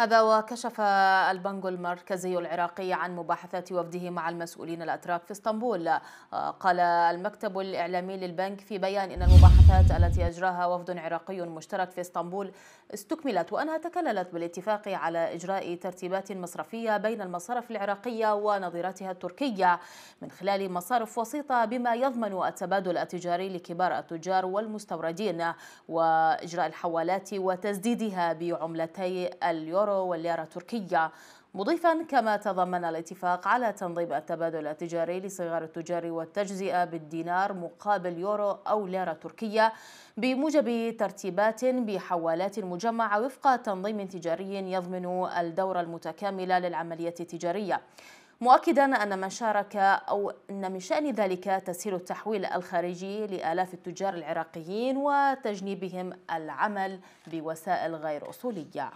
هذا وكشف البنك المركزي العراقي عن مباحثات وفده مع المسؤولين الأتراك في اسطنبول قال المكتب الإعلامي للبنك في بيان أن المباحثات التي أجراها وفد عراقي مشترك في اسطنبول استكملت وأنها تكللت بالاتفاق على إجراء ترتيبات مصرفية بين المصارف العراقية ونظيرتها التركية من خلال مصارف وسيطة بما يضمن التبادل التجاري لكبار التجار والمستوردين وإجراء الحوالات وتسديدها بعملتي اليورو اليورو والليرة التركية مضيفا كما تضمن الاتفاق على تنظيم التبادل التجاري لصغار التجار والتجزئة بالدينار مقابل يورو أو ليرة تركية بموجب ترتيبات بحوالات مجمعة وفق تنظيم تجاري يضمن الدورة المتكاملة للعملية التجارية مؤكدا أن من شارك أو أن من شأن ذلك تسهيل التحويل الخارجي لآلاف التجار العراقيين وتجنيبهم العمل بوسائل غير أصولية